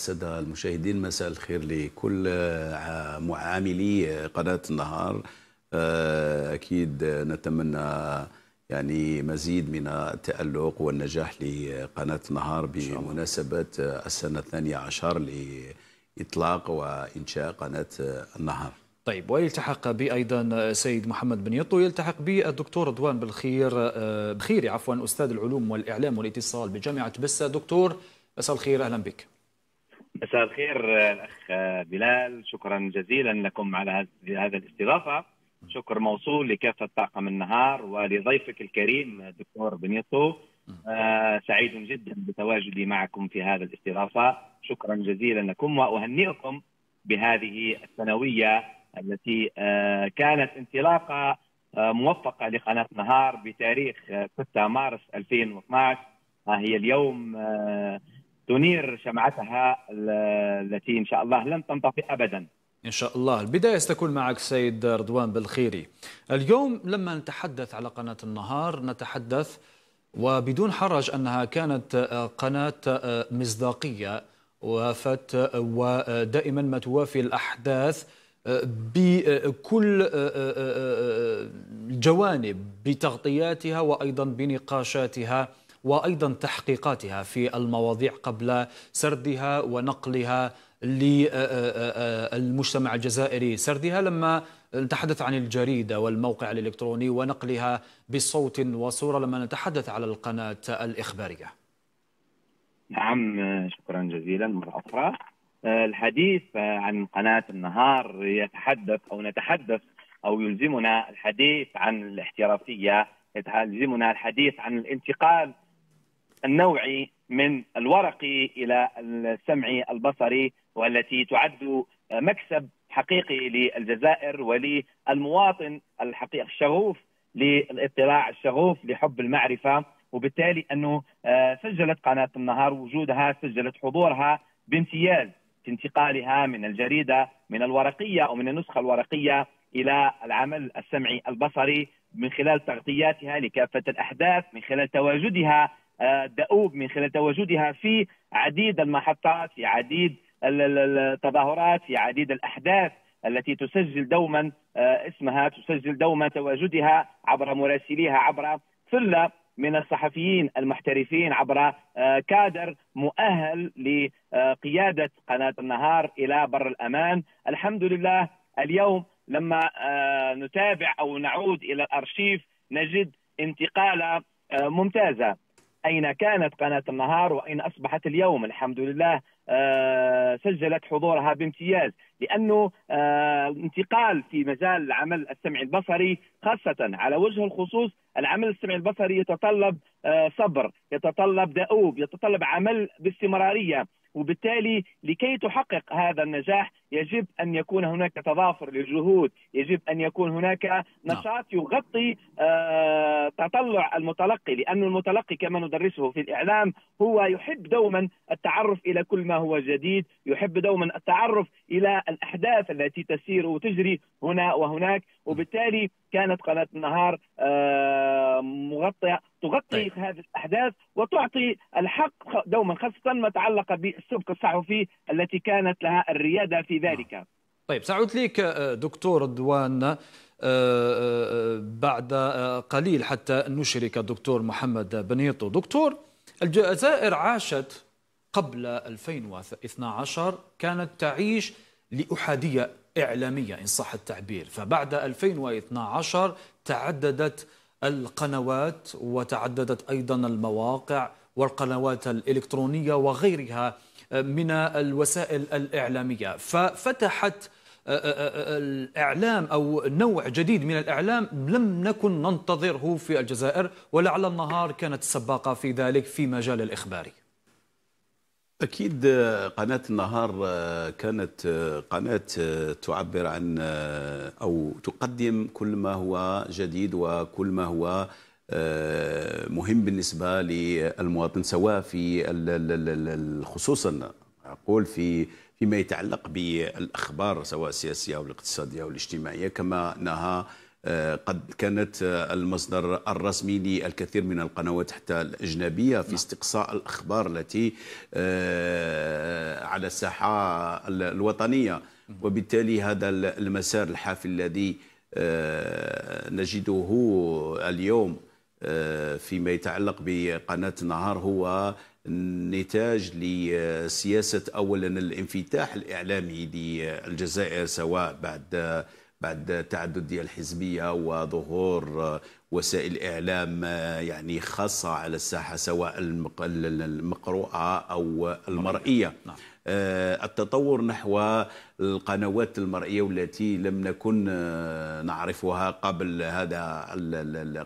السادة المشاهدين مساء الخير لكل عاملي قناة النهار آه، أكيد نتمنى يعني مزيد من التألق والنجاح لقناة النهار بمناسبة السنة الثانية عشر لإطلاق وإنشاء قناة النهار طيب ويلتحق بي ايضا سيد محمد بن يطو يلتحق بي الدكتور رضوان بالخير آه، بخيري عفوا استاذ العلوم والاعلام والاتصال بجامعه بسه دكتور مساء الخير اهلا بك مساء الخير الاخ بلال شكرا جزيلا لكم على هذا الاستضافه شكر موصول لكافه طاقم النهار ولضيفك الكريم دكتور بنيطو آه سعيد جدا بتواجدي معكم في هذا الاستضافه شكرا جزيلا لكم واهنئكم بهذه السنويه التي آه كانت انطلاقه آه موفقه لقناه نهار بتاريخ 6 مارس 2012 آه، هي اليوم آه، تنير شمعتها التي ان شاء الله لن تنطفئ ابدا. إن شاء الله البداية ستكون معك سيد رضوان بالخيري اليوم لما نتحدث على قناة النهار نتحدث وبدون حرج أنها كانت قناة مصداقية وفت ودائما ما توافي الأحداث بكل الجوانب بتغطياتها وأيضا بنقاشاتها وأيضا تحقيقاتها في المواضيع قبل سردها ونقلها للمجتمع الجزائري سردها لما نتحدث عن الجريدة والموقع الإلكتروني ونقلها بصوت وصورة لما نتحدث على القناة الإخبارية نعم شكرا جزيلا مرة أخرى الحديث عن قناة النهار يتحدث أو نتحدث أو يلزمنا الحديث عن الاحترافية يلزمنا الحديث عن الانتقال النوعي من الورقي الى السمعي البصري والتي تعد مكسب حقيقي للجزائر وللمواطن الحقيقي الشغوف للاطلاع الشغوف لحب المعرفه وبالتالي انه آه، سجلت قناه النهار وجودها سجلت حضورها بامتياز في انتقالها من الجريده من الورقيه او من النسخه الورقيه الى العمل السمعي البصري من خلال تغطياتها لكافه الاحداث من خلال تواجدها آه، دؤوب من خلال تواجدها في عديد المحطات في عديد التظاهرات في عديد الأحداث التي تسجل دوما آه، اسمها تسجل دوما تواجدها عبر مراسليها عبر ثلة من الصحفيين المحترفين عبر آه، كادر مؤهل لقيادة قناة النهار إلى بر الأمان الحمد لله اليوم لما نتابع أو نعود إلى الأرشيف نجد انتقالة ممتازة أين كانت قناة النهار وأين أصبحت اليوم الحمد لله آه، سجلت حضورها بامتياز لانه آه، انتقال في مجال العمل السمعي البصري خاصه على وجه الخصوص العمل السمعي البصري يتطلب آه، صبر يتطلب دؤوب يتطلب عمل باستمراريه وبالتالي لكي تحقق هذا النجاح يجب ان يكون هناك تضافر للجهود، يجب ان يكون هناك نعم. نشاط يغطي آه، تطلع المتلقي لأن المتلقي كما ندرسه في الاعلام هو يحب دوما التعرف الى كل ما هو جديد، يحب دوما التعرف الى الأحداث التي تسير وتجري هنا وهناك وبالتالي كانت قناة النهار آه، مغطية تغطي طيب. هذه الأحداث وتعطي الحق دوما خاصة ما تعلق بالسبك الصحفي التي كانت لها الريادة في ذلك طيب سأعود لك آه، دكتور دوان آه، بعد قليل حتى نشرك الدكتور محمد بنيطو دكتور الجزائر عاشت قبل 2012 كانت تعيش لأحادية إعلامية إن صح التعبير فبعد 2012 تعددت القنوات وتعددت أيضا المواقع والقنوات الإلكترونية وغيرها آه، من الوسائل الإعلامية ففتحت آه، آه، الإعلام أو نوع جديد من الإعلام لم نكن ننتظره في الجزائر ولعل النهار كانت السباقة في ذلك في مجال الإخباري أكيد آه، قناة النهار آه، كانت آه، قناة تعبر عن أو تقدم كل ما هو جديد وكل ما هو مهم بالنسبة للمواطن سواء في خصوصا أقول في فيما يتعلق بالأخبار سواء السياسية أو الاقتصادية أو الاجتماعية كما نهى آه، قد كانت آه، المصدر الرسمي للكثير من القنوات حتى الأجنبية في نعم. استقصاء الأخبار التي آه، على الساحة الوطنية وبالتالي هذا المسار الحافل الذي نجده اليوم فيما يتعلق بقناة النهار هو نتاج لسياسة أولا الانفتاح الإعلامي للجزائر سواء بعد بعد تعددية الحزبية وظهور وسائل إعلام آه، يعني خاصة على الساحة سواء المقروءة أو المرئية نعم. نعم. آه، التطور نحو القنوات المرئية والتي لم نكن آه، نعرفها قبل هذا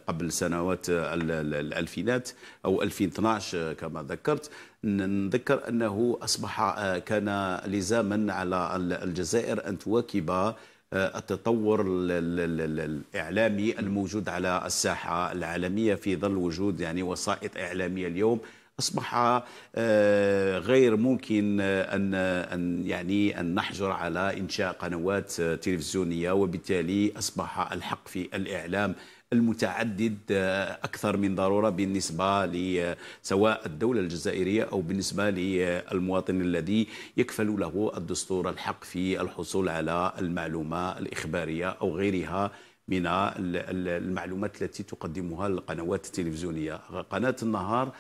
قبل سنوات الألفينات أو 2012 كما ذكرت نذكر أنه أصبح كان لزاما على الجزائر أن تواكب آه، التطور الإعلامي الموجود على الساحة العالمية في ظل وجود يعني وسائط إعلامية اليوم اصبح آه، غير ممكن آه، ان ان يعني ان نحجر على انشاء قنوات تلفزيونيه وبالتالي اصبح الحق في الاعلام المتعدد آه، اكثر من ضروره بالنسبه لسواء آه، الدوله الجزائريه او بالنسبه للمواطن آه، الذي يكفل له الدستور الحق في الحصول على المعلومه الاخباريه او غيرها من المعلومات التي تقدمها القنوات التلفزيونيه قناه النهار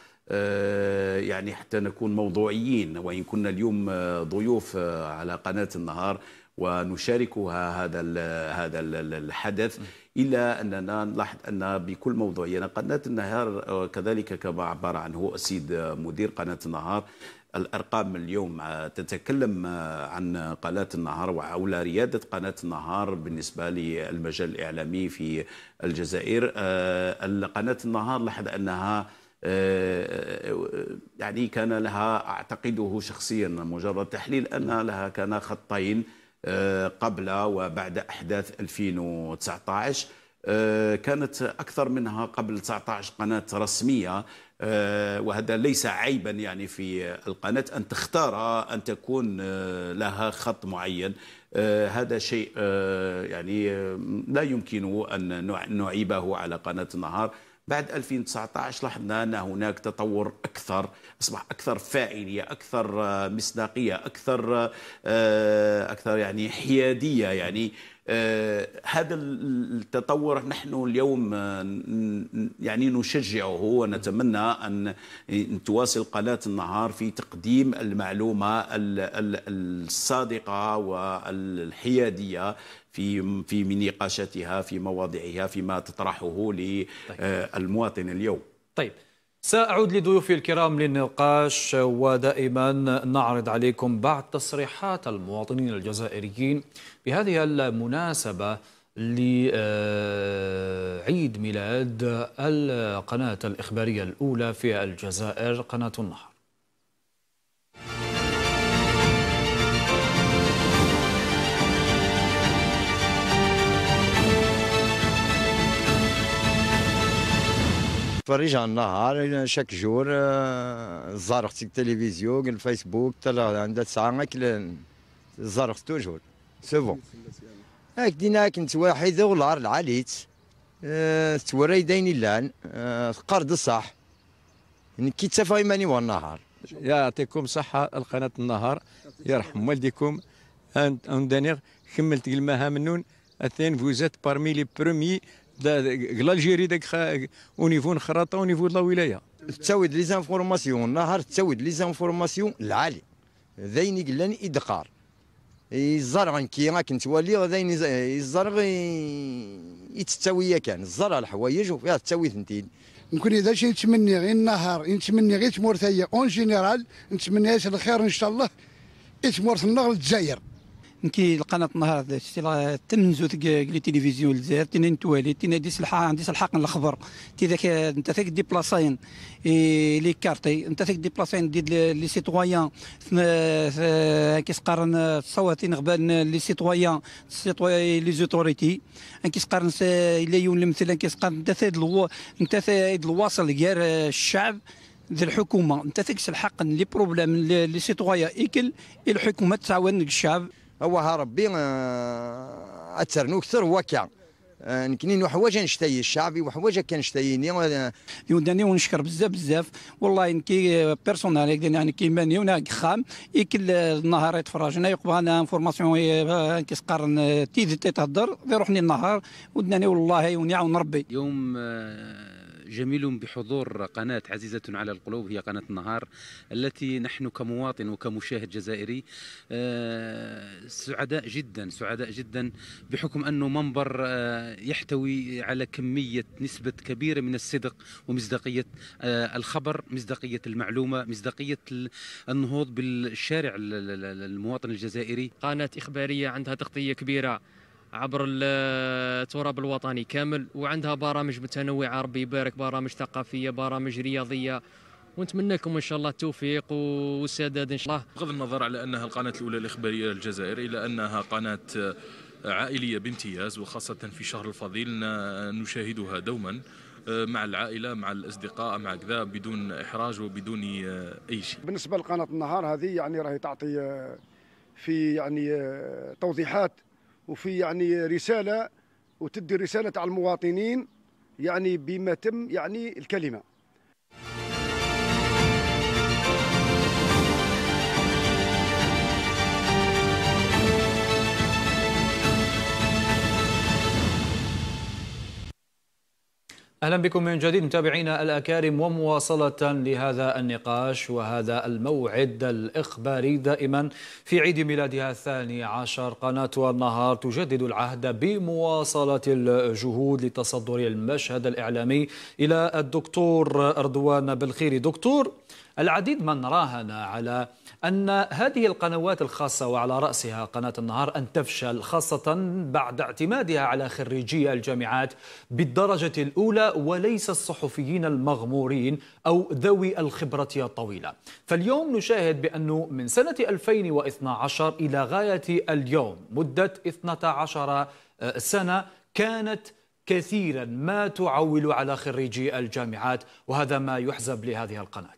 يعني حتى نكون موضوعيين وان كنا اليوم ضيوف على قناه النهار ونشاركها هذا هذا الحدث إلا أننا نلاحظ أن بكل موضوعية قناة النهار كذلك كما عبر عنه السيد مدير قناة النهار الارقام اليوم تتكلم عن قناه النهار وحول رياده قناه النهار بالنسبه للمجال الاعلامي في الجزائر قناه النهار لاحظ انها يعني كان لها اعتقده شخصيا مجرد تحليل ان لها كان خطين قبل وبعد احداث 2019 آه، كانت اكثر منها قبل 19 قناه رسميه آه، وهذا ليس عيبا يعني في القناه ان تختار ان تكون آه، لها خط معين هذا شيء يعني لا يمكن ان نعيبه على قناه النهار بعد 2019 لاحظنا أن هناك تطور أكثر أصبح أكثر فاعلية أكثر آه، مصداقية أكثر آه، آه، أكثر يعني حيادية يعني آه، هذا التطور نحن اليوم آه، يعني نشجعه ونتمنى أن تواصل قناة النهار في تقديم المعلومة الصادقة والحيادية في في نقاشاتها في مواضعها فيما تطرحه طيب. للمواطن اليوم طيب سأعود لضيوفي الكرام للنقاش ودائما نعرض عليكم بعض تصريحات المواطنين الجزائريين بهذه المناسبة لعيد ميلاد القناة الإخبارية الأولى في الجزائر قناة النهر نتفرج على النهار شاك جور آه، زارخت التلفزيون الفيسبوك تلا عندها تسعة ساعة زارخت توجور سي بون هاك دينا كنت واحد ولار العاليت آه، توري ديني اللان آه، قرض الصح كي تفا ماني والنهار يعطيكم صحة القناة النهار يرحم والديكم اون دانيغ كملت المهام نون اثين فوزات بارمي لي برومي لالجيري داك او نيفو نخراطه او نيفو لا ولايه تساود لي زانفورماسيون نهار تساود لي زانفورماسيون العالي ذيني قلان ادقار الزرع كي راك نتولي ذين الزرع يتساوي كان يعني الزرع الحوايج وفيها تساوي ثنتين نكون اذا شي نتمني غير النهار نتمني غير تمور اون جينيرال نتمنى الخير ان شاء الله تمور النهر الجزائر كي القناه النهار تمنزو لي تلفزيون الجزائر تينا نتوالي تينا دي سلحه عندي سلحق الخبر تي ذاك انت ذاك بلاصاين لي كارتي انت ذاك بلاصاين دي لي سيتوايان كي سقارن تصواتين غبان لي سيتوايان سيتوايان لي زوتوريتي كي سقارن الا يون المثل كي سقارن انت انت الواصل غير الشعب ذي الحكومه انت تكس الحق لي بروبليم لي سيتويان ايكل الحكومه تعاون الشعب هو ربي آه، اثر اكثر هو كان آه، نكنين وحواجه نشتهي الشعبي وحوايج كنشتهيني آه، يوداني ونشكر بزاف بزاف والله نكي بيرسونال يعني كي ماني ونا خام يكل النهار يتفرجنا يقبانا انفورماسيون كيسقارن سقرن تيزي ذي روحني النهار ودناني والله يعاون ربي يوم جميل بحضور قناة عزيزة على القلوب هي قناة النهار التي نحن كمواطن وكمشاهد جزائري آه، سعداء جدا سعداء جدا بحكم أنه منبر آه، يحتوي على كمية نسبة كبيرة من الصدق ومصداقية آه، الخبر مصداقية المعلومة مصداقية النهوض بالشارع المواطن الجزائري قناة إخبارية عندها تغطية كبيرة عبر التراب الوطني كامل وعندها برامج متنوعه ربي يبارك برامج ثقافيه برامج رياضيه ونتمنى لكم ان شاء الله التوفيق والسداد ان شاء الله بغض النظر على انها القناه الاولى الاخباريه للجزائر الا انها قناه عائليه بامتياز وخاصه في شهر الفضيل نشاهدها دوما آه، مع العائله مع الاصدقاء مع كذا بدون احراج وبدون آه، اي شيء بالنسبه لقناه النهار هذه يعني راهي تعطي آه، في يعني توضيحات وفي يعني رساله وتدي رساله على المواطنين يعني بما تم يعني الكلمه أهلا بكم من جديد متابعينا الأكارم ومواصلة لهذا النقاش وهذا الموعد الإخباري دائما في عيد ميلادها الثاني عشر قناة النهار تجدد العهد بمواصلة الجهود لتصدر المشهد الإعلامي إلى الدكتور أردوان بالخير دكتور العديد من راهن على أن هذه القنوات الخاصة وعلى رأسها قناة النهار أن تفشل خاصة بعد اعتمادها على خريجي الجامعات بالدرجة الأولى وليس الصحفيين المغمورين أو ذوي الخبرة الطويلة فاليوم نشاهد بأنه من سنة 2012 إلى غاية اليوم مدة 12 سنة كانت كثيرا ما تعول على خريجي الجامعات وهذا ما يحزب لهذه القناه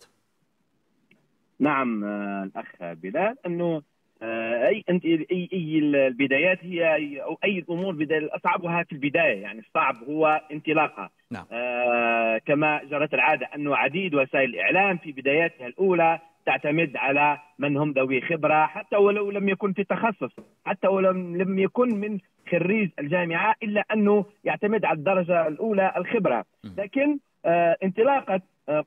نعم آه، الاخ بلال انه آه، اي انت اي اي البدايات هي او اي الامور اصعبها في البدايه يعني الصعب هو انطلاقها نعم. آه كما جرت العاده انه عديد وسائل الاعلام في بداياتها الاولى تعتمد على من هم ذوي خبره حتى ولو لم يكن في تخصص حتى ولو لم يكن من خريج الجامعه الا انه يعتمد على الدرجه الاولى الخبره لكن آه انطلاقه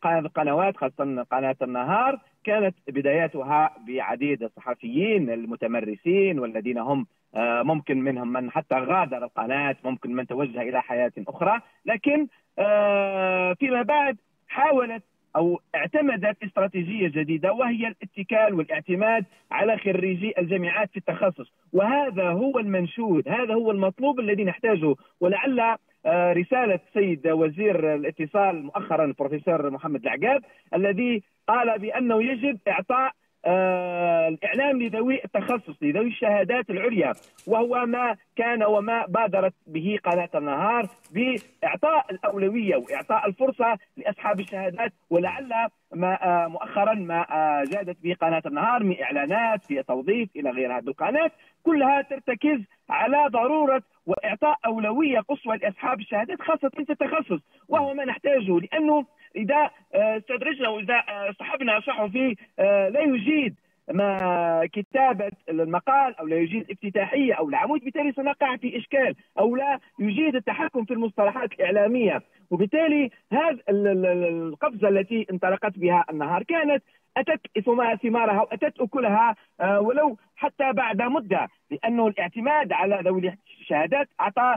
القنوات آه، خاصه قناه النهار كانت بداياتها بعديد الصحفيين المتمرسين والذين هم آه، ممكن منهم من حتى غادر القناة ممكن من توجه إلى حياة أخرى لكن آه، فيما بعد حاولت أو اعتمدت استراتيجية جديدة وهي الاتكال والاعتماد على خريجي الجامعات في التخصص وهذا هو المنشود هذا هو المطلوب الذي نحتاجه ولعل آه، رسالة سيد وزير الاتصال مؤخرا البروفيسور محمد العقاب الذي قال بأنه يجب إعطاء آه، الاعلام لذوي التخصص لذوي الشهادات العليا وهو ما كان وما بادرت به قناه النهار باعطاء الاولويه واعطاء الفرصه لاصحاب الشهادات ولعل ما آه، مؤخرا ما جادت آه، به قناه النهار من اعلانات في توظيف الى غيرها القناه كلها ترتكز على ضروره واعطاء اولويه قصوى لاصحاب الشهادات خاصه في التخصص وهو ما نحتاجه لانه اذا آه، استدرجنا واذا آه، صاحبنا صحفي آه، لا يجيد ما كتابة المقال أو لا يجيد افتتاحية أو العمود بالتالي سنقع في إشكال أو لا يجيد التحكم في المصطلحات الإعلامية وبالتالي هذه القفزة التي انطلقت بها النهار كانت أتت ثمارها وأتت أكلها ولو حتى بعد مدة لأنه الاعتماد على ذوي الشهادات أعطى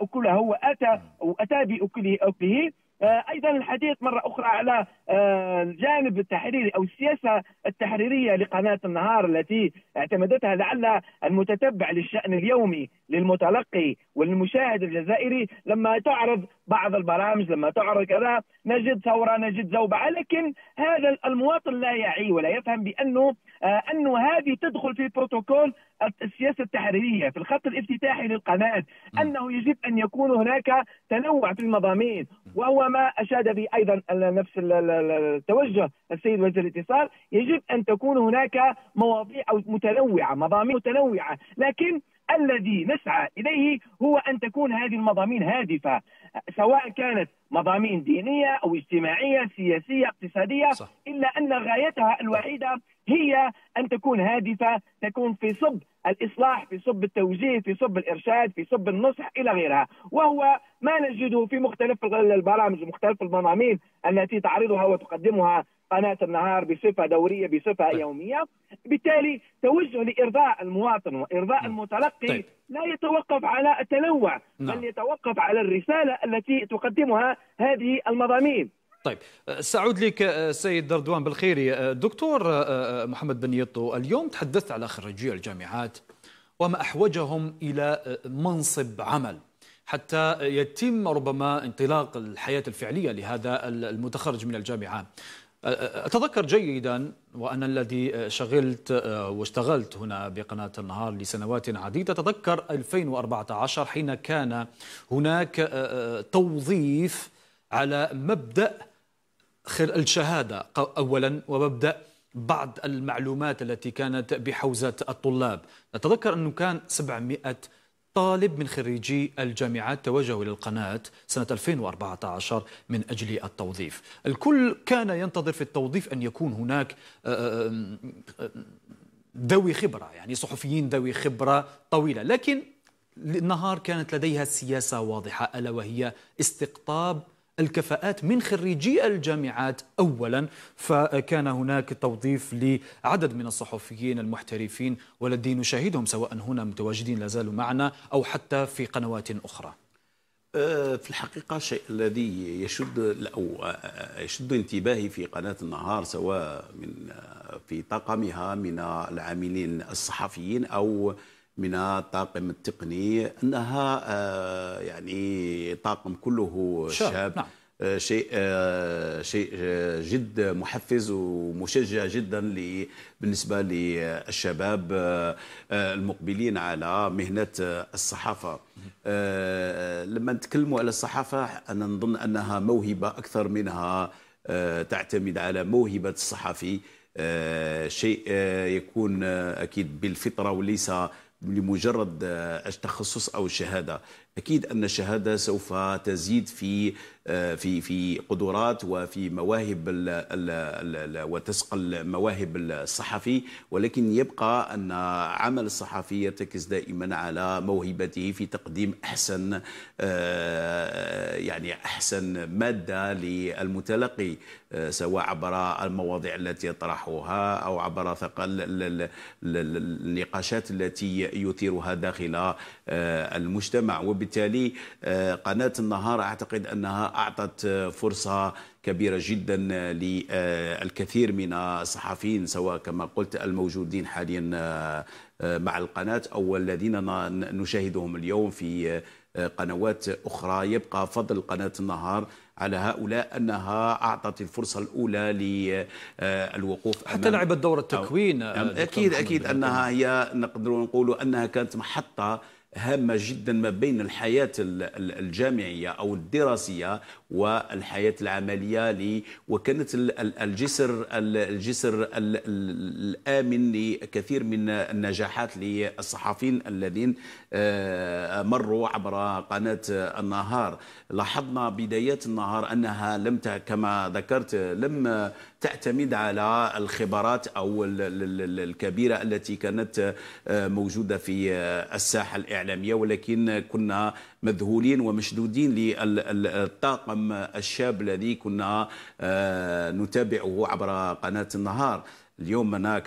أكله وأتى وأتى بأكله أكله آه، ايضا الحديث مره اخرى على آه، الجانب التحريري او السياسه التحريريه لقناه النهار التي اعتمدتها لعل المتتبع للشان اليومي للمتلقي والمشاهد الجزائري لما تعرض بعض البرامج لما تعرض كذا نجد ثورة نجد زوبعة لكن هذا المواطن لا يعي ولا يفهم بأنه آه، أنه هذه تدخل في بروتوكول السياسة التحريرية في الخط الافتتاحي للقناة أنه يجب أن يكون هناك تنوع في المضامين وهو ما أشاد به أيضا نفس التوجه السيد وزير الاتصال يجب أن تكون هناك مواضيع أو متنوعة مضامين متنوعة لكن الذي نسعى اليه هو ان تكون هذه المضامين هادفه سواء كانت مضامين دينيه او اجتماعيه سياسيه اقتصاديه صح. الا ان غايتها الوحيده هي ان تكون هادفه تكون في صب الاصلاح في صب التوجيه في صب الارشاد في صب النصح الى غيرها وهو ما نجده في مختلف البرامج ومختلف المضامين التي تعرضها وتقدمها قناه النهار بصفه دوريه بصفه طيب. يوميه بالتالي توجه لارضاء المواطن وارضاء المتلقي طيب. لا يتوقف على التنوع نعم. بل يتوقف على الرساله التي تقدمها هذه المضامين طيب سأعود لك آه، سيد دردوان بالخيري آه، دكتور آه، محمد بن يطو اليوم تحدثت على خريجي الجامعات وما أحوجهم إلى منصب عمل حتى يتم ربما انطلاق الحياة الفعلية لهذا المتخرج من الجامعة أتذكر جيدا وأنا الذي شغلت آه، واشتغلت هنا بقناة النهار لسنوات عديدة أتذكر 2014 حين كان هناك آه، آه، توظيف على مبدأ الشهادة أولا ومبدأ بعض المعلومات التي كانت بحوزة الطلاب نتذكر أنه كان 700 طالب من خريجي الجامعات توجهوا إلى القناة سنة 2014 من أجل التوظيف الكل كان ينتظر في التوظيف أن يكون هناك آه، آه، آه، ذوي خبرة يعني صحفيين ذوي خبرة طويلة لكن النهار كانت لديها سياسة واضحة ألا وهي استقطاب الكفاءات من خريجي الجامعات أولا فكان هناك توظيف لعدد من الصحفيين المحترفين والذين نشاهدهم سواء هنا متواجدين لازالوا معنا أو حتى في قنوات أخرى أه، في الحقيقة الشيء الذي يشد أو أه، يشد انتباهي في قناة النهار سواء من أه، في طاقمها من العاملين الصحفيين أو من الطاقم التقني انها آه، يعني طاقم كله شاب نعم. آه، شيء آه، شيء جد محفز ومشجع جدا بالنسبه للشباب المقبلين على مهنه الصحافه لما نتكلموا على الصحافه انا نظن انها موهبه اكثر منها تعتمد على موهبه الصحفي شيء يكون اكيد بالفطره وليس لمجرد آه، التخصص او الشهاده اكيد ان الشهاده سوف تزيد في آه، في في قدرات وفي مواهب الـ الـ الـ وتسقل مواهب الصحفي ولكن يبقى ان عمل الصحفي يرتكز دائما على موهبته في تقديم احسن آه، يعني احسن ماده للمتلقي آه، سواء عبر المواضيع التي يطرحها او عبر النقاشات التي يثيرها داخل المجتمع وب وبالتالي آه، قناة النهار أعتقد أنها أعطت آه، فرصة كبيرة جدا آه، للكثير من الصحفيين سواء كما قلت الموجودين حاليا مع القناة أو الذين نشاهدهم اليوم في قنوات أخرى يبقى فضل قناة النهار على هؤلاء أنها أعطت الفرصة الأولى للوقوف حتى لعبت دور التكوين أكيد أكيد أنها هي نقدر نقول أنها كانت محطة هامة جدا ما بين الحياة الجامعية أو الدراسية والحياة العملية لي وكانت الجسر الجسر الآمن لكثير من النجاحات للصحفيين الذين آه، مروا عبر قناة النهار لاحظنا بدايات النهار أنها لم كما ذكرت لم تعتمد على الخبرات أو الكبيرة التي كانت آه، موجودة في آه، الساحة الإعلامية ولكن كنا مذهولين ومشدودين للطاقم الشاب الذي كنا آه، نتابعه عبر قناة النهار اليوم أنا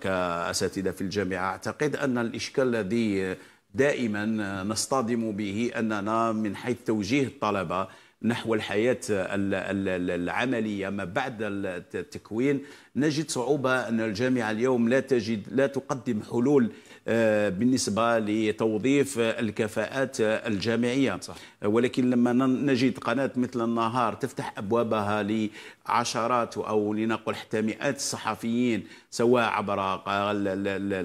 كأساتذة في الجامعة أعتقد أن الإشكال الذي دائما نصطدم به أننا من حيث توجيه الطلبة نحو الحياة العملية ما بعد التكوين نجد صعوبة أن الجامعة اليوم لا تجد لا تقدم حلول آه، بالنسبة لتوظيف الكفاءات الجامعية صح. ولكن لما نجد قناة مثل النهار تفتح أبوابها لعشرات أو لنقل حتى مئات الصحفيين سواء عبر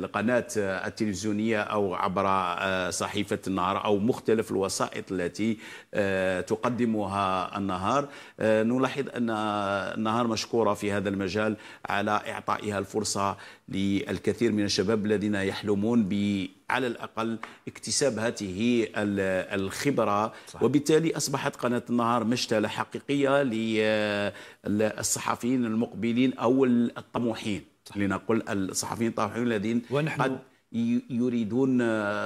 القناة التلفزيونية أو عبر آه، صحيفة النهار أو مختلف الوسائط التي آه، تقدمها يسموها النهار آه، نلاحظ أن النهار مشكورة في هذا المجال على إعطائها الفرصة للكثير من الشباب الذين يحلمون ب على الأقل اكتساب هذه الخبرة صح. وبالتالي أصبحت قناة النهار مشتلة حقيقية للصحفيين المقبلين أو الطموحين لنقل الصحفيين الطموحين الذين ونحن قد يريدون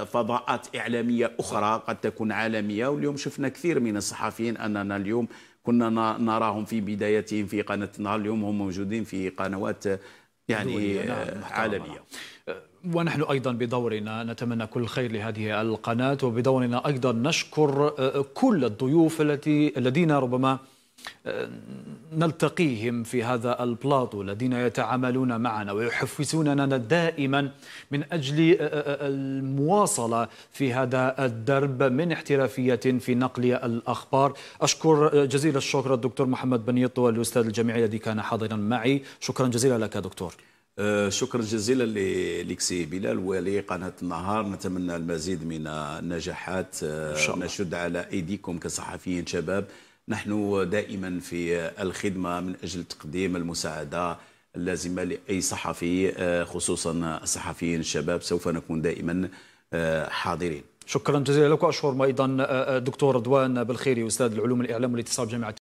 فضاءات إعلامية أخرى قد تكون عالمية واليوم شفنا كثير من الصحفيين أننا اليوم كنا نراهم في بدايتهم في قناة النهار اليوم هم موجودين في قنوات يعني نعم، عالمية ونحن أيضا بدورنا نتمنى كل خير لهذه القناة وبدورنا أيضا نشكر آه، كل الضيوف التي الذين ربما أه، نلتقيهم في هذا البلاطو الذين يتعاملون معنا ويحفزوننا دائما من أجل أه، أه، المواصلة في هذا الدرب من احترافية في نقل الأخبار أشكر جزيل الشكر الدكتور محمد بنيطو الأستاذ الجامعي الذي كان حاضرا معي شكرا جزيلا لك دكتور شكرا جزيلا لكسي بلال ولقناة النهار نتمنى المزيد من النجاحات الله. نشد على أيديكم كصحفيين شباب نحن دائما في الخدمة من أجل تقديم المساعدة اللازمة لأي صحفي آه، خصوصا الصحفيين الشباب سوف نكون دائما آه، حاضرين شكرا جزيلا لك واشكر ايضا آه، دكتور رضوان بالخيري استاذ العلوم الاعلام والاتصال بجامعه